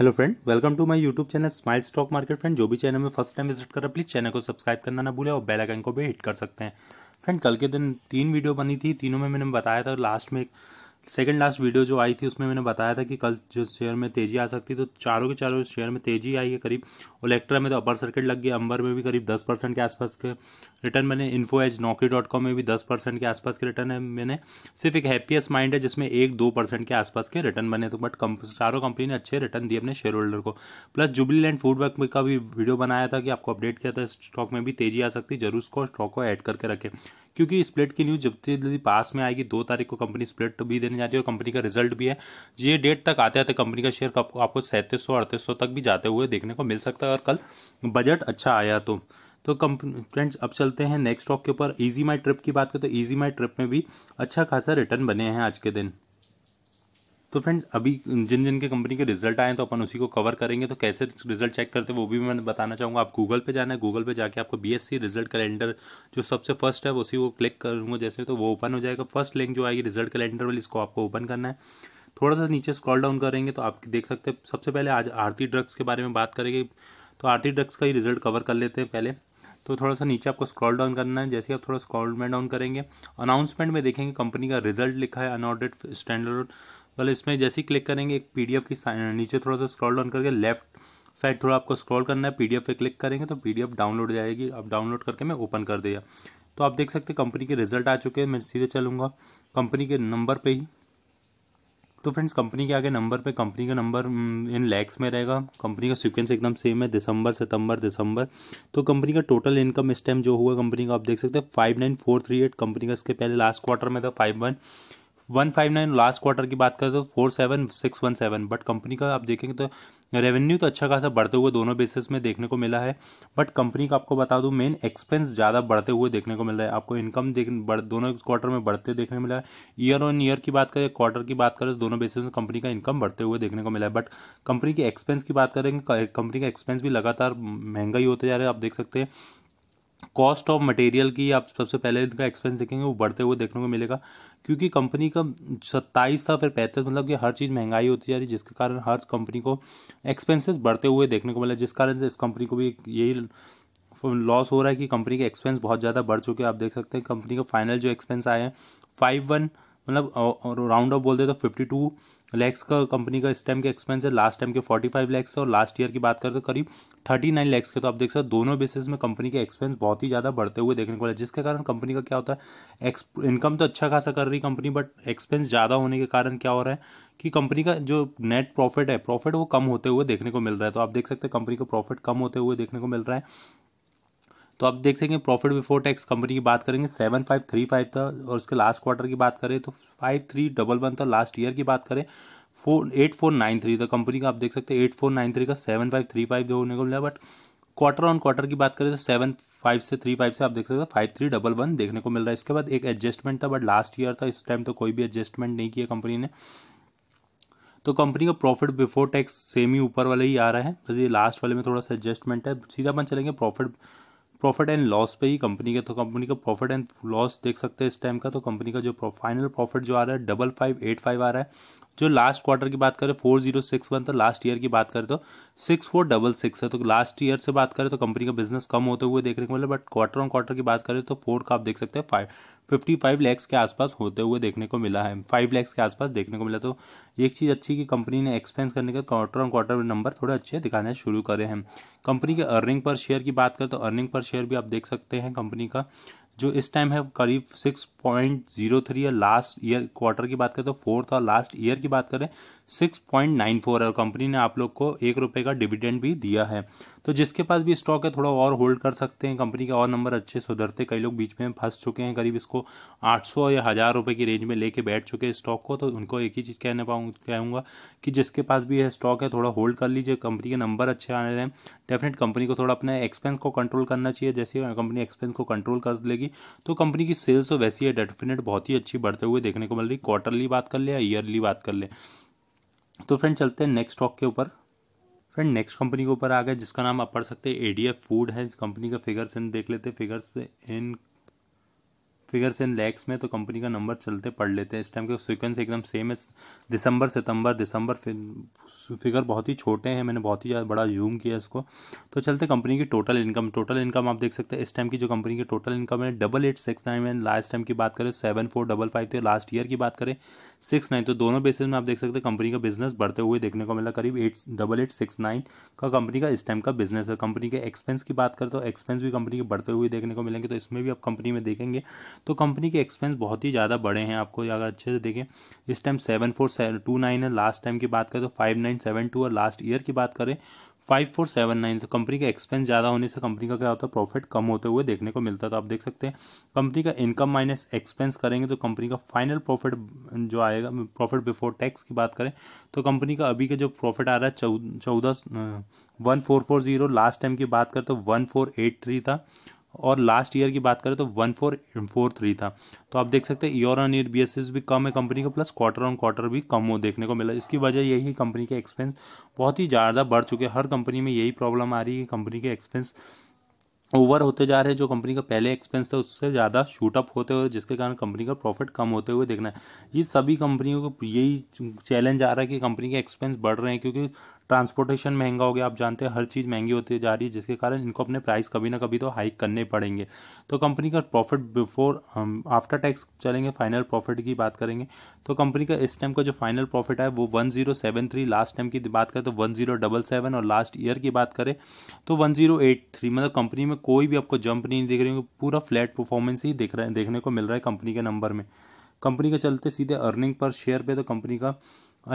hello friend welcome to my YouTube channel smile stock market friend जो भी channel में first time visit कर please channel को subscribe करना ना भूले और बेल आइकन को भी हिट कर सकते हैं फ्रेंड कल के दिन तीन वीडियो बनी थी तीनों में मैंने बताया था लास्ट में एक सेकेंड लास्ट वीडियो जो आई थी उसमें मैंने बताया था कि कल जो शेयर में तेजी आ सकती तो चारों के चारों शेयर में तेजी आई है करीब इलेक्ट्रा में तो अपर सर्किट लग गया अंबर में भी करीब दस परसेंट के आसपास के रिटर्न मैंने Info Edge Naukri dot com में भी दस परसेंट के आसपास के रिटर्न है मैंने सिर्फ एक हैप्पीएस्ट माइंड है जिसमें एक दो परसेंट के आसपास के रिटर्न बने तो बट चारों कंपनी ने अच्छे रिटर्न दिए अपने शेयर होल्डर को plus Jubilant food work का भी वीडियो बनाया था कि आपको अपडेट किया था स्टॉक में भी तेजी आ सकती है जरूर उसको स्टॉक को ऐड करके रखें क्योंकि स्प्लिट की न्यूज़ जब जल्दी पास में आएगी दो तारीख को कंपनी स्प्लिट भी देने जाती है और कंपनी का रिजल्ट भी है ये डेट तक आते आते कंपनी का शेयर आपको सैंतीस सौ अड़तीस सौ तक भी जाते हुए देखने को मिल सकता है और कल बजट अच्छा आया तो तो कंपनी फ्रेंड्स अब चलते हैं नेक्स्ट स्टॉक के ऊपर ईजी माई ट्रिप की बात करें तो ईजी माई ट्रिप में भी अच्छा खासा रिटर्न बने हैं आज के दिन तो फ्रेंड्स अभी जिन जिन के कंपनी के रिजल्ट आए तो अपन उसी को कवर करेंगे तो कैसे रिजल्ट चेक करते हैं वो भी मैं बताना चाहूँगा आप गूगल पे जाना है गूगल पे जाके आपको बीएससी रिजल्ट कैलेंडर जो सबसे फर्स्ट है उसी को क्लिक करूँगा जैसे तो वो ओपन हो जाएगा फर्स्ट लिंक जो आएगी रिजल्ट कैलेंडर वाली इसको आपको ओपन करना है थोड़ा सा नीचे स्क्रॉल डाउन करेंगे तो आप देख सकते हैं सबसे पहले आज आरती ड्रग्स के बारे में बात करेंगे तो आरती ड्रग्स का ही रिजल्ट कवर कर लेते हैं पहले तो थोड़ा सा नीचे आपको स्क्रॉल डाउन करना है जैसे आप थोड़ा स्क्रॉल में डाउन करेंगे अनाउंसमेंट में देखेंगे कंपनी का रिजल्ट लिखा है अनऑर्डेड स्टैंडर्ड पहले इसमें जैसे ही क्लिक करेंगे एक पीडीएफ की नीचे थोड़ा सा स्क्रॉल डाउन करके लेफ्ट साइड थोड़ा आपको स्क्रॉल करना है पीडीएफ पे क्लिक करेंगे तो पीडीएफ डाउनलोड जाएगी अब डाउनलोड करके मैं ओपन कर दिया तो आप देख सकते हैं कंपनी के रिजल्ट आ चुके हैं मैं सीधे चलूँगा कंपनी के नंबर पे ही तो फ्रेंड्स कंपनी के आगे नंबर पे कंपनी का नंबर इन लैक्स में रहेगा कंपनी का सिक्वेंस एकदम सेम है दिसंबर सितंबर दिसंबर तो कंपनी का टोटल इनकम इस टाइम जो हुआ कंपनी का आप देख सकते हैं five nine four three eight company का इसके पहले लास्ट क्वार्टर में था five one one five nine last quarter की बात करें तो four seven six one seven but company का आप देखेंगे तो रेवेन्यू तो अच्छा खासा बढ़ते हुए दोनों बेसिस में देखने को मिला है बट कंपनी का आपको बता दूं मेन एक्सपेंस ज़्यादा बढ़ते हुए देखने को मिल रहा है आपको इनकम देख दोनों क्वार्टर में बढ़ते देखने को मिला है ईयर ऑन ईयर की बात करें क्वार्टर की बात करें तो दोनों बेसिस में कंपनी का इनकम बढ़ते हुए देखने को मिला है बट कंपनी के एक्सपेंस की बात करेंगे कंपनी का एक्सपेंस भी लगातार महंगा ही होते जा रहे हैं आप देख सकते हैं कॉस्ट ऑफ मटेरियल की आप सबसे पहले इनका एक्सपेंस देखेंगे वो बढ़ते हुए देखने को मिलेगा क्योंकि कंपनी का सत्ताईस था फिर पैंतीस मतलब कि हर चीज़ महंगाई होती जा रही है जिसके कारण हर कंपनी को एक्सपेंसेस बढ़ते हुए देखने को मिला जिस कारण से इस कंपनी को भी यही लॉस हो रहा है कि कंपनी के एक्सपेंस बहुत ज़्यादा बढ़ चुके हैं आप देख सकते हैं कंपनी का फाइनल जो एक्सपेंस आए हैं फाइव वन मतलब और राउंड ऑफ बोलते तो फिफ्टी टू लैक्स का कंपनी का इस टाइम के एक्सपेंस है लास्ट टाइम के फोर्टी फाइव लैक्स और लास्ट ईयर की बात करें तो करीब थर्टी नाइन लैक्स के तो आप देख सकते हो दोनों बेसिस में कंपनी के एक्सपेंस बहुत ही ज़्यादा बढ़ते हुए देखने को मिला जिसके कारण कंपनी का क्या होता है एक्स इनकम तो अच्छा खासा कर रही कंपनी बट एक्सपेंस ज़्यादा होने के कारण क्या हो रहा है कि कंपनी का जो नेट प्रॉफिट है प्रॉफिट वो कम होते हुए देखने को मिल रहा है तो आप देख सकते हैं कंपनी का प्रॉफिट कम होते हुए देखने को मिल रहा है तो आप देख सकेंगे प्रॉफिट बिफोर टैक्स कंपनी की बात करेंगे सेवन फाइव थ्री फाइव था और उसके लास्ट क्वार्टर की बात करें तो फाइव थ्री डबल वन था लास्ट ईयर की बात करें four eight four nine three था कंपनी का आप देख सकते हैं एट फोर नाइन थ्री का सेवन फाइव थ्री फाइव जो होने को मिला बट क्वार्टर ऑन क्वार्टर की बात करें तो सेवन फाइव से थ्री फाइव से आप देख सकते हैं फाइव थ्री डबल वन देखने को मिल रहा है इसके बाद एक एडजस्टमेंट था बट लास्ट ईयर था इस टाइम तो कोई भी एडजस्टमेंट नहीं किया कंपनी ने तो कंपनी का प्रॉफिट बिफोर टैक्स सेम ही ऊपर वाले ही आ रहा है बस ये लास्ट वाले में थोड़ा सा एडजस्टमेंट है सीधा अपन चलेंगे प्रॉफिट प्रॉफिट एंड लॉस पे ही कंपनी तो का तो कंपनी का प्रॉफिट एंड लॉस देख सकते हैं इस टाइम का तो कंपनी का जो फाइनल प्रॉफिट जो आ रहा है डबल फाइव एट फाइव आ रहा है जो लास्ट क्वार्टर की बात करें फोर जीरो सिक्स वन था लास्ट ईयर की बात करें तो सिक्स फोर डबल सिक्स है तो लास्ट ईयर से बात करें तो कंपनी का बिजनेस कम होते हुए देखने को मिले बट क्वार्टर ऑन क्वार्टर की बात करें तो फोर का आप देख सकते हैं फाइव फिफ्टी फाइव लैक्स के आसपास होते हुए देखने को मिला है फाइव लैक्स के आसपास देखने को मिला तो एक चीज़ अच्छी कि कंपनी ने एक्सपेंस करने का क्वार्टर ऑन क्वार्टर नंबर थोड़े अच्छे दिखाने शुरू करे हैं कंपनी के अर्निंग पर शेयर की बात करें तो अर्निंग पर शेयर भी आप देख सकते हैं कंपनी का जो इस टाइम है करीब सिक्स पॉइंट जीरो थ्री है लास्ट ईयर क्वार्टर की बात करें तो फोर्थ और लास्ट ईयर की बात करें सिक्स पॉइंट नाइन फोर है और कंपनी ने आप लोग को एक रुपये का डिविडेंड भी दिया है तो जिसके पास भी स्टॉक है थोड़ा और होल्ड कर सकते हैं कंपनी के और नंबर अच्छे सुधरते कई लोग बीच में फंस चुके हैं करीब इसको 800 या हज़ार रुपये की रेंज में लेके बैठ चुके हैं स्टॉक को तो उनको एक ही चीज़ कहने पाऊँ कहूँगा कि जिसके पास भी है स्टॉक है थोड़ा होल्ड कर लीजिए कंपनी के नंबर अच्छे आने रहे डेफिनेट कंपनी को थोड़ा अपने एक्सपेंस को कंट्रोल करना चाहिए जैसे कंपनी एक्सपेंस को कंट्रोल कर लेगी तो कंपनी की सेल्स तो वैसी है डेफिनेट बहुत ही अच्छी बढ़ते हुए देखने को मिल रही क्वार्टरली बात कर ले या ईयरली बात कर ले तो फ्रेंड चलते हैं नेक्स्ट स्टॉक के ऊपर फ्रेंड नेक्स्ट कंपनी के ऊपर आ गए जिसका नाम आप पढ़ सकते हैं ए डी एफ फूड है इस कंपनी का फिगर्स इन देख लेते हैं figures in figures in lakhs में तो कंपनी का नंबर चलते पढ़ लेते हैं इस टाइम के सिक्वेंस एकदम सेम है दिसंबर सितंबर दिसंबर फिगर बहुत ही छोटे हैं मैंने बहुत ही बड़ा जूम किया इसको तो चलते कंपनी की टोटल इनकम टोटल इनकम आप देख सकते हैं इस टाइम की जो कंपनी की टोटल इनकम है double eight six nine and last time की बात करें सेवन फोर डबल फाइव थे लास्ट ईयर की बात करें सिक्स नाइन तो दोनों बेसिस में आप देख सकते हैं कंपनी का बिजनेस बढ़ते हुए देखने को मिला करीब eight double eight six nine का कंपनी का इस टाइम का बिजनेस है कंपनी के एक्सपेंस की बात करें तो एक्सपेंस भी कंपनी के बढ़ते हुए देखने को मिलेंगे तो इसमें भी आप कंपनी में देखेंगे तो कंपनी के एक्सपेंस बहुत ही ज़्यादा बड़े हैं आपको अगर अच्छे से देखें इस time seven four two nine है लास्ट टाइम की बात करें तो फाइव नाइन सेवन टू और लास्ट ईयर की बात करें फाइव फोर सेवन नाइन तो कंपनी का एक्सपेंस ज़्यादा होने से कंपनी का क्या होता है प्रॉफिट कम होते हुए देखने को मिलता है तो आप देख सकते हैं कंपनी का इनकम माइनस एक्सपेंस करेंगे तो कंपनी का फाइनल प्रॉफिट जो आएगा प्रॉफिट बिफोर टैक्स की बात करें तो कंपनी का अभी का जो प्रॉफिट आ रहा है चौदह one four four zero last time की बात करें तो वन फोर एट थ्री था और लास्ट ईयर की बात करें तो वन फोर फोर थ्री था तो आप देख सकते हैं ईयर ऑन ईयर बेसिस भी कम है कंपनी का प्लस क्वार्टर ऑन क्वार्टर भी कम हो देखने को मिला इसकी वजह यही है कंपनी के एक्सपेंस बहुत ही ज़्यादा बढ़ चुके हैं हर कंपनी में यही प्रॉब्लम आ रही है कि कंपनी के एक्सपेंस ओवर होते जा रहे हैं जो कंपनी का पहले एक्सपेंस था उससे ज़्यादा शूट अप होते हुए जिसके कारण कंपनी का प्रॉफिट कम होते हुए देखना है ये सभी कंपनियों को यही चैलेंज आ रहा है कि कंपनी के एक्सपेंस बढ़ रहे हैं क्योंकि ट्रांसपोर्टेशन महंगा हो गया आप जानते हैं हर चीज़ महंगी होती जा रही है जिसके कारण इनको अपने प्राइस कभी ना कभी तो हाइक करने पड़ेंगे तो कंपनी का प्रॉफिट बिफोर आफ्टर टैक्स चलेंगे फाइनल प्रॉफिट की बात करेंगे तो कंपनी का इस टाइम का जो फाइनल प्रॉफिट है वो one zero seven three last time की बात करें तो वन जीरो डबल सेवन और लास्ट ईयर की बात करें तो वन जीरो एट थ्री मतलब कंपनी में कोई भी आपको जंप नहीं दिख रही होगी पूरा फ्लैट परफॉर्मेंस ही देख रहा है देखने को मिल रहा है कंपनी के नंबर में कंपनी के चलते सीधे अर्निंग पर शेयर पे तो कंपनी का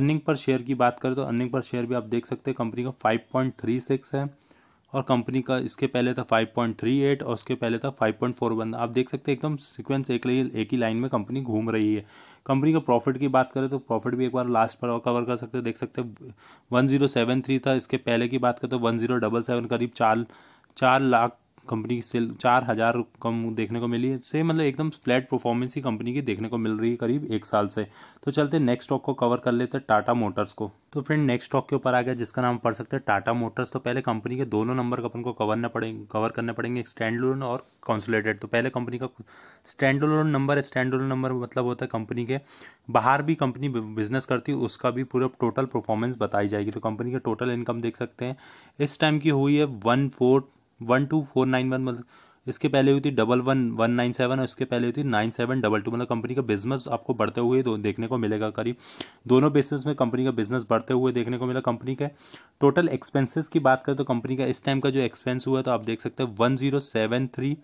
अर्निंग पर शेयर की बात करें तो अर्निंग पर शेयर भी आप देख सकते हैं कंपनी का 5.36 है और कंपनी का इसके पहले था 5.38 और उसके पहले था 5.41 आप देख सकते हैं एकदम सीक्वेंस एक एक ही लाइन में कंपनी घूम रही है कंपनी का प्रॉफिट की बात करें तो प्रॉफिट भी एक बार लास्ट पर कवर कर सकते देख सकते हैं वन जीरो सेवन थ्री था इसके पहले की बात करें तो वन जीरो डबल सेवन करीब चार चार लाख कंपनी की सेल चार हज़ार कम देखने को मिली है से मतलब एकदम फ्लैट परफॉर्मेंस ही कंपनी की देखने को मिल रही है करीब एक साल से तो चलते नेक्स्ट स्टॉक को कवर कर लेते हैं टाटा मोटर्स को तो फ्रेंड नेक्स्ट स्टॉक के ऊपर आ गया जिसका नाम पढ़ सकते हैं टाटा मोटर्स तो पहले कंपनी के दोनों नंबर अपन को कवर ना पड़ेंगे कवर करने पड़ेंगे स्टैंड लोन और कॉन्सुलेटेड तो पहले कंपनी का standalone number standalone number मतलब होता है कंपनी के बाहर भी कंपनी बिजनेस करती है उसका भी पूरा टोटल परफॉर्मेंस बताई जाएगी तो कंपनी का टोटल इनकम देख सकते हैं इस टाइम की हुई है one four one two four nine one मतलब इसके पहले हुई थी double one one nine seven और इसके पहले हुई थी नाइन सेवन डबल टू मतलब कंपनी का बिजनेस आपको बढ़ते हुए देखने को मिलेगा करीब दोनों बेसिस में कंपनी का बिजनेस बढ़ते हुए देखने को मिला कंपनी के टोटल एक्सपेंसेस की बात करें तो कंपनी का इस टाइम का जो एक्सपेंस हुआ तो आप देख सकते हैं one zero seven three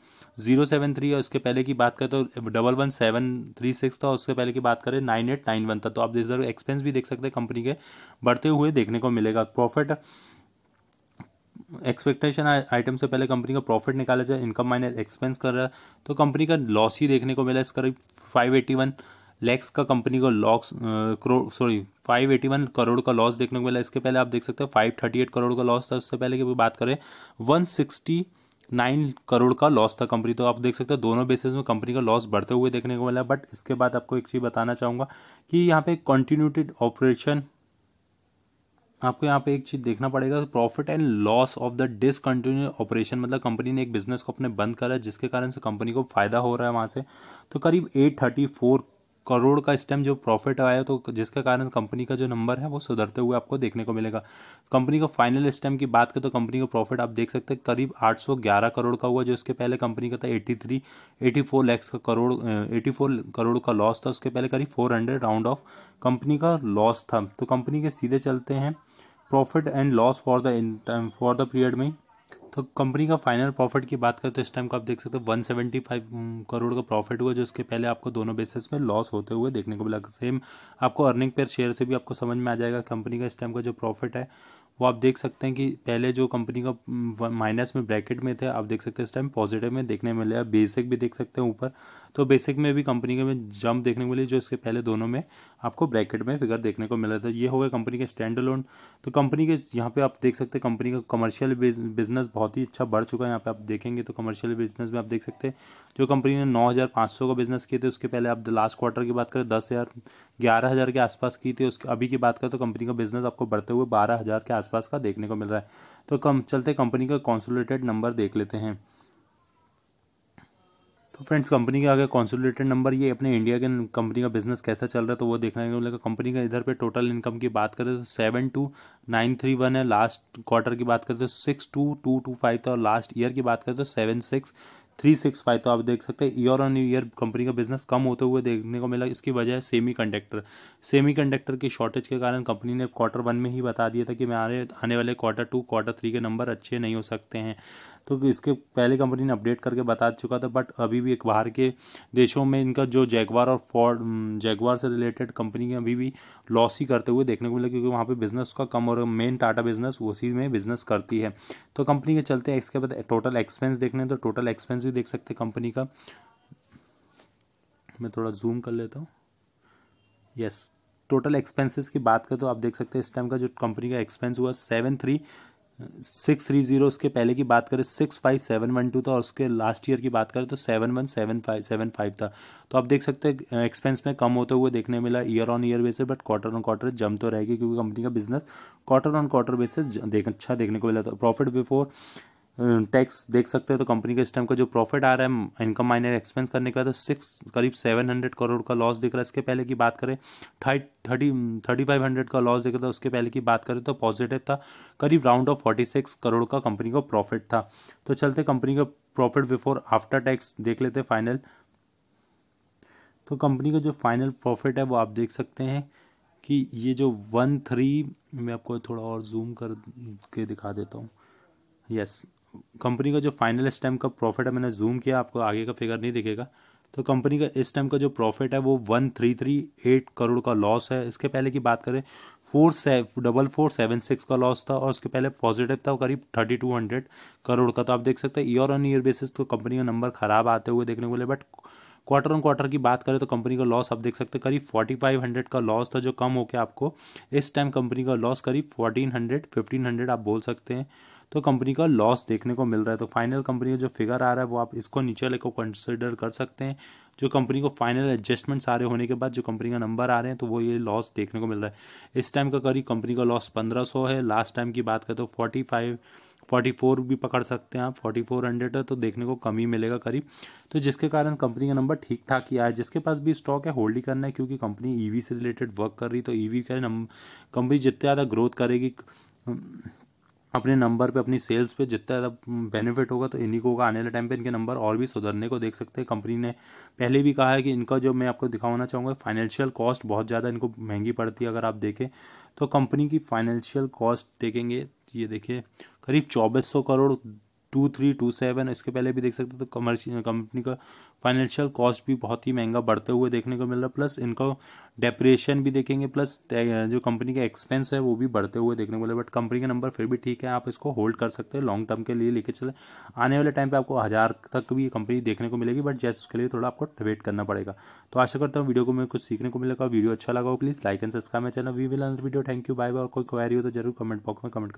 zero seven three और उसके पहले की बात करें तो double one seven three six था और उसके पहले की बात करें नाइन एट नाइन वन था तो आप देख सकते एक्सपेंस भी देख सकते हैं कंपनी के बढ़ते हुए देखने को मिलेगा प्रॉफिट एक्सपेक्टेशन आइटम से पहले कंपनी का प्रॉफिट निकाला जाए इनकम माइनस एक्सपेंस कर रहा है तो कंपनी का लॉस ही देखने को मिला इस करीब फाइव एटी वन लैक्स का कंपनी को loss crore sorry five eighty one crore का लॉस देखने को मिला इसके पहले आप देख सकते हैं फाइव थर्टी एट करोड़ का लॉस था उससे पहले की बात करें वन सिक्सटी नाइन करोड़ का लॉस था कंपनी तो आप देख सकते हैं दोनों बेसिस में कंपनी का लॉस बढ़ते हुए देखने को मिला बट इसके बाद आपको एक चीज़ बताना चाहूँगा कि यहाँ पे कंटिन्यूटेड ऑपरेशन आपको यहाँ पे एक चीज़ देखना पड़ेगा profit and loss of the discontinue operation मतलब कंपनी ने एक बिजनेस को अपने बंद करा जिसके कारण से कंपनी को फ़ायदा हो रहा है वहाँ से तो करीब एट थर्टी फोर करोड़ का इस टाइम जो प्रॉफिट आया तो जिसके कारण कंपनी का जो नंबर है वो सुधरते हुए आपको देखने को मिलेगा कंपनी का फाइनल इस टाइम की बात करें तो कंपनी का प्रॉफिट आप देख सकते हैं करीब 811 करोड़ का हुआ जो इसके पहले कंपनी का था 83 84 लैक्स का करोड़ 84 करोड़ का लॉस था उसके पहले करीब 400 राउंड ऑफ कंपनी का लॉस था तो कंपनी के सीधे चलते हैं profit and loss for the for the period में तो कंपनी का फाइनल प्रॉफिट की बात करें तो इस टाइम का आप देख सकते हो वन सेवेंटी फाइव करोड़ का प्रॉफिट हुआ जो इसके पहले आपको दोनों बेसिस में लॉस होते हुए देखने को मिला सेम आपको अर्निंग पेयर शेयर से भी आपको समझ में आ जाएगा कंपनी का इस टाइम का जो प्रॉफिट है वो आप देख सकते हैं कि पहले जो कंपनी का माइनस में ब्रैकेट में थे आप देख सकते हैं इस टाइम पॉजिटिव में देखने मिले आप बेसिक भी देख सकते हैं ऊपर तो बेसिक में भी कंपनी के में जंप देखने को मिली जो इसके पहले दोनों में आपको ब्रैकेट में फिगर देखने को मिला था ये हो गया कंपनी के स्टैंड लोन तो कंपनी के यहाँ पे आप देख सकते हैं कंपनी का कमर्शियल बिजनेस बहुत ही अच्छा बढ़ चुका है यहाँ पे आप देखेंगे तो कमर्शियल बिजनेस में आप देख सकते हैं जो कंपनी ने नौ का बिजनेस किए थे उसके पहले आप लास्ट क्वार्टर की बात करें दस हज़ार के आसपास की थी उसके अभी की बात करें तो कंपनी का बिजनेस आपको बढ़ते हुए बारह के आसपास आसपास का देखने को मिल रहा है तो कम चलते कंपनी का कॉन्सोलेटेड नंबर देख लेते हैं तो फ्रेंड्स कंपनी के आगे कॉन्सोलेटेड नंबर ये अपने इंडिया के कंपनी का बिजनेस कैसा चल रहा है तो वो देखना है मिलेगा कंपनी का इधर पे टोटल इनकम की बात करें तो seven two nine three one है लास्ट क्वार्टर की बात करें तो six two two two five था और लास्ट ईयर की बात करें तो seven six three six five तो आप देख सकते हैं ईयर ऑन ईयर कंपनी का बिजनेस कम होते हुए देखने को मिला इसकी वजह है सेमी कंडक्टर सेमी कंडक्टर की शॉर्टेज के कारण कंपनी ने क्वार्टर वन में ही बता दिया था कि मैं आने वाले क्वार्टर टू क्वार्टर थ्री के नंबर अच्छे नहीं हो सकते हैं तो इसके पहले कंपनी ने अपडेट करके बता चुका था बट अभी भी एक बाहर के देशों में इनका जो जैगवार और फॉर्ड जैगवार से रिलेटेड कंपनी अभी भी लॉस ही करते हुए देखने को मिला क्योंकि वहाँ पर बिजनेस का कम और मेन टाटा बिजनेस उसी में बिजनेस करती है तो कंपनी के चलते इसके बाद टोटल एक्सपेंस देखने तो टोटल एक्सपेंस भी देख सकते कंपनी का मैं थोड़ा जूम कर लेता हूँ यस टोटल एक्सपेंसेस की बात करें तो आप देख सकते हैं इस टाइम का जो कंपनी का एक्सपेंस हुआ seven three six three zero उसके पहले की बात करें six five seven one two था और उसके लास्ट ईयर की बात करें तो seven one seven five seven five था तो आप देख सकते हैं एक्सपेंस में कम होते हुए देखने मिला year on year basis but quarter on quarter जम तो रहेगी क्योंकि कंपनी का business quarter on quarter basis देख अच्छा देखने को मिला था प्रॉफिट बिफोर टैक्स देख सकते हो तो कंपनी का इस टाइम का जो प्रॉफिट आ रहा है इनकम माइनर एक्सपेंस करने के बाद सिक्स तो करीब सेवन हंड्रेड करोड़ का लॉस दिख रहा है इसके पहले की बात करें thirty thirty thirty five hundred का लॉस दिख रहा था उसके पहले की बात करें तो पॉजिटिव था करीब round off forty six crore का कंपनी का प्रॉफिट था तो चलते कंपनी का प्रॉफिट बिफोर आफ्टर टैक्स देख लेते फाइनल तो कंपनी का जो फाइनल प्रॉफिट है वो आप देख सकते हैं कि ये जो वन थ्री मैं आपको थोड़ा और जूम कर के दिखा देता हूँ यस कंपनी का जो फाइनल इस टाइम का प्रॉफिट है मैंने जूम किया आपको आगे का फिगर नहीं दिखेगा तो कंपनी का इस टाइम का जो प्रॉफिट है वो one three three eight crore का लॉस है इसके पहले की बात करें four double four seven six का लॉस था और उसके पहले पॉजिटिव था करीब थर्टी टू हंड्रेड करोड़ का तो आप देख सकते हैं ईयर ऑन ईयर बेसिस तो कंपनी का नंबर खराब आते हुए देखने को मिले बट क्वार्टर ऑन क्वार्टर की बात करें तो कंपनी का लॉस आप देख सकते हैं करीब फोर्टी फाइव हंड्रेड का लॉस था जो कम होकर आपको इस टाइम कंपनी का लॉस करीब फोर्टीन हंड्रेड फिफ्टीन हंड्रेड आप बोल सकते हैं तो कंपनी का लॉस देखने को मिल रहा है तो फाइनल कंपनी का जो फिगर आ रहा है वो आप इसको नीचे लेकर कंसिडर कर सकते हैं जो कंपनी को फाइनल एडजस्टमेंट्स आ रहे होने के बाद जो कंपनी का नंबर आ रहे हैं तो वो ये लॉस देखने को मिल रहा है इस टाइम का करीब कंपनी का लॉस पंद्रह सौ है लास्ट टाइम की बात करें तो फोर्टी फाइव फोर्टी फोर भी पकड़ सकते हैं आप फोर्टी फोर हंड्रेड है तो देखने को कम ही मिलेगा करीब तो जिसके कारण कंपनी का नंबर ठीक ठाक ही आया जिसके पास भी स्टॉक है होल्ड ही करना है क्योंकि कंपनी ईवी e से रिलेटेड वर्क कर रही तो ईवी का नंबर कंपनी जितने ज़्यादा ग्रोथ करेगी अपने नंबर पे अपनी सेल्स पे जितना ज़्यादा बेनिफिट होगा तो इन्हीं को होगा आने वाले टाइम पे इनके नंबर और भी सुधरने को देख सकते हैं कंपनी ने पहले भी कहा है कि इनका जो मैं आपको दिखाना चाहूँगा फाइनेंशियल कॉस्ट बहुत ज़्यादा इनको महंगी पड़ती है अगर आप देखें तो कंपनी की फाइनेंशियल कॉस्ट देखेंगे ये देखिए करीब चौबीस crore two three two seven इसके पहले भी देख सकते हो तो कमर्शियल कंपनी का फाइनेंशियल कॉस्ट भी बहुत ही महंगा बढ़ते हुए देखने को मिल रहा है प्लस इनका डेप्रेशन भी देखेंगे प्लस जो कंपनी का एक्सपेंस है वो भी बढ़ते हुए देखने को मिल रहा है बट कंपनी का नंबर फिर भी ठीक है आप इसको होल्ड कर सकते हैं लॉन्ग टर्म के लिए लेके चले आने वाले टाइम पर आपको हज़ार तक भी कंपनी देखने को मिलेगी बट जैसे उसके लिए थोड़ा आपको वेट करना पड़ेगा तो आशा करता हूँ वीडियो को मेरे कुछ सीखने को मिलेगा वीडियो अच्छा लगा हो please like and subscribe my channel we will video thank you bye bye और कोई क्वारी हो तो जरूर कमेंट बॉक्स में कमेंट